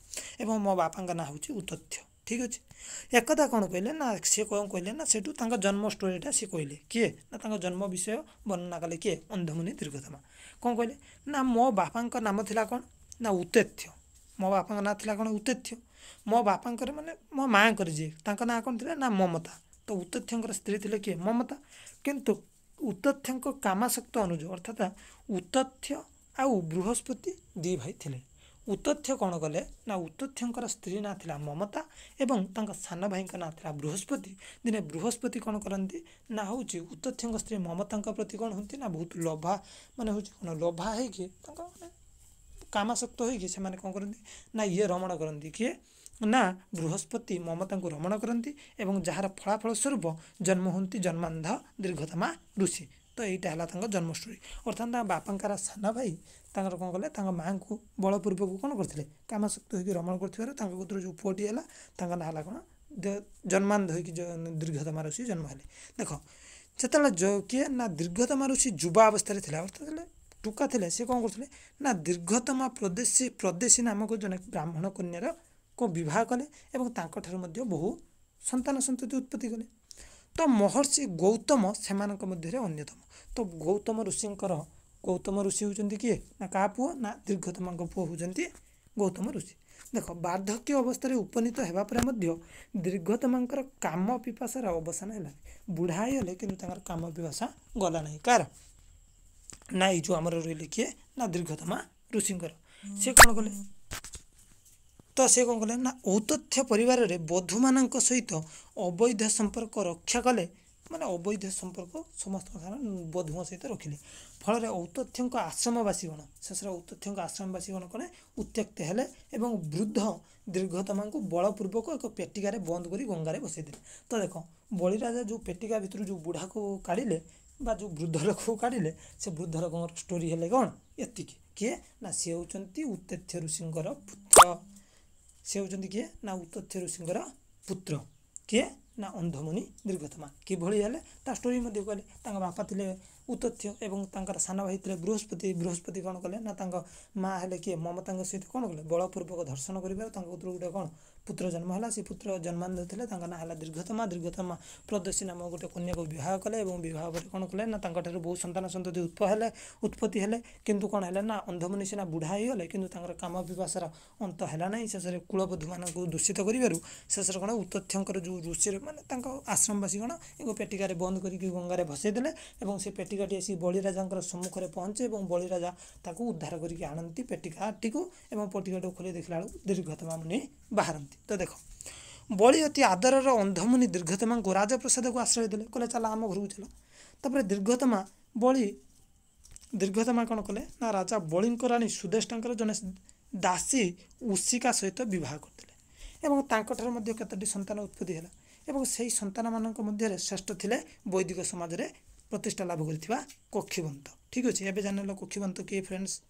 ଏବଂ ମୋ ବାପାଙ୍କ ନାଁ ହେଉଛି ଉତ୍ତଥ୍ୟ ଠିକ୍ ଅଛି ଏକଥା କ'ଣ କହିଲେ ନା ସେ କ'ଣ କହିଲେ ନା ସେଠୁ ତାଙ୍କ ଜନ୍ମ ଷ୍ଟୋରିଟା ସେ କହିଲେ କିଏ ନା ତାଙ୍କ ଜନ୍ମ ବିଷୟ ବର୍ଣ୍ଣନା କଲେ କିଏ ଅନ୍ଧମୁନି ଦୀର୍ଘତମା କ'ଣ କହିଲେ ନା ମୋ ବାପାଙ୍କ ନାମ ଥିଲା କ'ଣ ନା ଉତ୍ତେଥ୍ୟ ମୋ ବାପାଙ୍କ ନାଁ ଥିଲା କ'ଣ ଉତେଥ୍ୟ ମୋ ବାପାଙ୍କର ମାନେ ମୋ ମାଆଙ୍କର ଯିଏ ତାଙ୍କ ନାଁ କ'ଣ ଥିଲା ନା ମମତା ତ ଉତେଥ୍ୟଙ୍କର ସ୍ତ୍ରୀ ଥିଲେ କିଏ ମମତା କିନ୍ତୁ ଉତଥ୍ୟଙ୍କ କାମାସକ୍ତ ଅନୁଯାୟୀ ଅର୍ଥାତ୍ ଉତଥ୍ୟ ଆଉ ବୃହସ୍ପତି ଦୁଇ ଭାଇ ଥିଲେ ଉତଥ୍ୟ କ'ଣ କଲେ ନା ଉତଥ୍ୟଙ୍କର ସ୍ତ୍ରୀ ନାଁ ଥିଲା ମମତା ଏବଂ ତାଙ୍କ ସାନ ଭାଇଙ୍କ ନାଁ ଥିଲା ବୃହସ୍ପତି ଦିନେ ବୃହସ୍ପତି କ'ଣ କରନ୍ତି ନା ହେଉଛି ଉତଥ୍ୟଙ୍କ ସ୍ତ୍ରୀ ମମତାଙ୍କ ପ୍ରତି କ'ଣ ହୁଅନ୍ତି ନା ବହୁତ ଲୋଭା ମାନେ ହେଉଛି କ'ଣ ଲୋଭା ହେଇକି ତାଙ୍କ ମାନେ କାମାସକ୍ତ ହୋଇକି ସେମାନେ କ'ଣ କରନ୍ତି ନା ଇଏ ରମଣ କରନ୍ତି କିଏ ନା ବୃହସ୍ପତି ମମତାଙ୍କୁ ରମଣ କରନ୍ତି ଏବଂ ଯାହାର ଫଳାଫଳ ସ୍ୱରୂପ ଜନ୍ମ ହୁଅନ୍ତି ଜନ୍ମାନ୍ଧ ଦୀର୍ଘତମା ଋଷି एटा होला जन्मष्टोरी अर्थात बापाका सान भाई तर कले मा बलपूर्वकसक्ति हुँदो पोटी होला जन्मा दीर्घतम ऋषि जन्महेले जो कि ना दीर्घतम ऋषि जुवा अवस्था अर्थात् टुका थिए कि ना दीर्घत प्रदेशी प्रदेश नामको जन ब्राह्मण कन् बह कले बहु सन्त सन्तति उत्पत्ति कले ତ ମହର୍ଷି ଗୌତମ ସେମାନଙ୍କ ମଧ୍ୟରେ ଅନ୍ୟତମ ତ ଗୌତମ ଋଷିଙ୍କର ଗୌତମ ଋଷି ହେଉଛନ୍ତି କିଏ ନା କାହା ପୁଅ ନା ଦୀର୍ଘତମାଙ୍କ ପୁଅ ହେଉଛନ୍ତି ଗୌତମ ଋଷି ଦେଖ ବାର୍ଦ୍ଧକ୍ୟ ଅବସ୍ଥାରେ ଉପନୀତ ହେବା ପରେ ମଧ୍ୟ ଦୀର୍ଘତମାଙ୍କର କାମ ପିପାସାର ଅବସାନ ହେଲାନି ବୁଢ଼ା ହେଇଗଲେ କିନ୍ତୁ ତାଙ୍କର କାମ ପିପାସା ଗଲା ନାହିଁ କାରଣ ନା ଏଇ ଯେଉଁ ଆମର ରହିଲେ କିଏ ନା ଦୀର୍ଘତମା ଋଷିଙ୍କର ସେ କ'ଣ କଲେ ସେ କ'ଣ କଲେ ନା ଔତଥ୍ୟ ପରିବାରରେ ବଧୁମାନଙ୍କ ସହିତ ଅବୈଧ ସମ୍ପର୍କ ରକ୍ଷା କଲେ ମାନେ ଅବୈଧ ସମ୍ପର୍କ ସମସ୍ତଙ୍କ ବଧୁଙ୍କ ସହିତ ରଖିଲେ ଫଳରେ ଔତଥ୍ୟଙ୍କ ଆଶ୍ରମବାସୀ ଗଣ ଶେଷରେ ଔତଥ୍ୟଙ୍କ ଆଶ୍ରମବାସୀ ଗଣ କଲେ ଉତ୍ତ୍ୟକ୍ତ ହେଲେ ଏବଂ ବୃଦ୍ଧ ଦୀର୍ଘତମାଙ୍କୁ ବଳପୂର୍ବକ ଏକ ପେଟିକାରେ ବନ୍ଦ କରି ଗଙ୍ଗାରେ ବସେଇଦେଲେ ତ ଦେଖ ବଳିରାଜା ଯେଉଁ ପେଟିକା ଭିତରୁ ଯେଉଁ ବୁଢ଼ାକୁ କାଢ଼ିଲେ ବା ଯେଉଁ ବୃଦ୍ଧ ଲୋକକୁ କାଢ଼ିଲେ ସେ ବୃଦ୍ଧ ଲୋକଙ୍କର ଷ୍ଟୋରି ହେଲେ କ'ଣ ଏତିକି କିଏ ନା ସେ ହେଉଛନ୍ତି ଉତ୍ତ୍ୟ ଋଷିଙ୍କର ପୁତ୍ର ସେ ହେଉଛନ୍ତି କିଏ ନା ଉତ୍ତଥ୍ୟ ଋଷିଙ୍କର ପୁତ୍ର କିଏ ନା ଅନ୍ଧମଣି ଦୀର୍ଘତମା କିଭଳି ହେଲେ ତା ଷ୍ଟୋରି ମଧ୍ୟ କହିଲେ ତାଙ୍କ ବାପା ଥିଲେ ଉତ୍ତଥ୍ୟ ଏବଂ ତାଙ୍କର ସାନ ଭାଇ ଥିଲେ ବୃହସ୍ପତି ବୃହସ୍ପତି କ'ଣ କଲେ ନା ତାଙ୍କ ମାଆ ହେଲେ କିଏ ମମତାଙ୍କ ସହିତ କ'ଣ କଲେ ବଳପୂର୍ବକ ଧର୍ଷଣ କରିବାରୁ ତାଙ୍କ ଉପରେ ଗୋଟେ କ'ଣ पुत्र जन्म होला सि पुत्र जन्मा नाँहेला दीर्घतमा दीर्घतमा प्रदर्शी नाम गए कन्याको विवाह कले विवाह कले बहु सन्त सन्त बुढा उत्पत्तिले किन कन होला अन्धमुनिसी नुढाहले अंत विभास नै सेसर होला शेषर कुलबु म दूषित गरेर शेषर कत्यो ऋषि म आश्रमवासी गण पेटिक बन्द गरिक सम्मुख रे पेटिक एवं सम्मुखे राजा बजा उद्धार गरिक आणि पेटिक एवं खोलै खोले देखला दीर्घतमा नै बाहर ତ ଦେଖ ବଳି ଅତି ଆଦରର ଅନ୍ଧମୁନି ଦୀର୍ଘତମାଙ୍କୁ ରାଜପ୍ରସାଦକୁ ଆଶ୍ରୟ ଦେଲେ କହିଲେ ଚାଲ ଆମ ଘରକୁ ଚାଲ ତାପରେ ଦୀର୍ଘତମା ବଳି ଦୀର୍ଘତମା କ'ଣ କଲେ ନା ରାଜା ବଳିଙ୍କ ରାଣୀ ସୁଦେଷ୍ଟାଙ୍କର ଜଣେ ଦାସୀ ଉଷିକା ସହିତ ବିବାହ କରିଥିଲେ ଏବଂ ତାଙ୍କଠାରୁ ମଧ୍ୟ କେତୋଟି ସନ୍ତାନ ଉତ୍ପତ୍ତି ହେଲା ଏବଂ ସେହି ସନ୍ତାନମାନଙ୍କ ମଧ୍ୟରେ ଶ୍ରେଷ୍ଠ ଥିଲେ ବୈଦିକ ସମାଜରେ ପ୍ରତିଷ୍ଠା ଲାଭ କରିଥିବା କକ୍ଷୀବନ୍ତ ଠିକ୍ ଅଛି ଏବେ ଜାଣିଲ କକ୍ଷୀବନ୍ତ କିଏ ଫ୍ରେଣ୍ଡସ୍